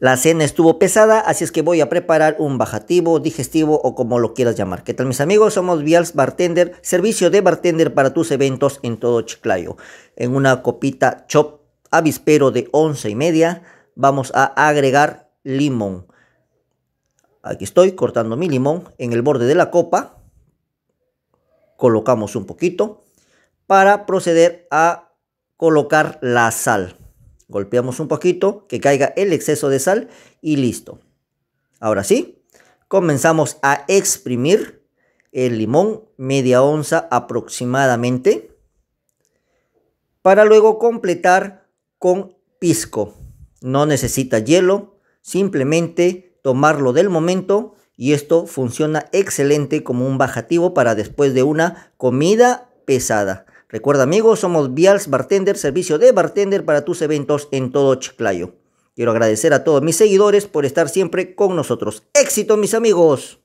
La cena estuvo pesada, así es que voy a preparar un bajativo, digestivo o como lo quieras llamar. ¿Qué tal mis amigos? Somos Vials Bartender, servicio de bartender para tus eventos en todo Chiclayo. En una copita chop avispero de once y media vamos a agregar limón. Aquí estoy cortando mi limón en el borde de la copa. Colocamos un poquito para proceder a colocar la sal. Golpeamos un poquito, que caiga el exceso de sal y listo. Ahora sí, comenzamos a exprimir el limón media onza aproximadamente para luego completar con pisco. No necesita hielo, simplemente tomarlo del momento y esto funciona excelente como un bajativo para después de una comida pesada. Recuerda amigos, somos Vials Bartender, servicio de bartender para tus eventos en todo Chiclayo. Quiero agradecer a todos mis seguidores por estar siempre con nosotros. Éxito mis amigos.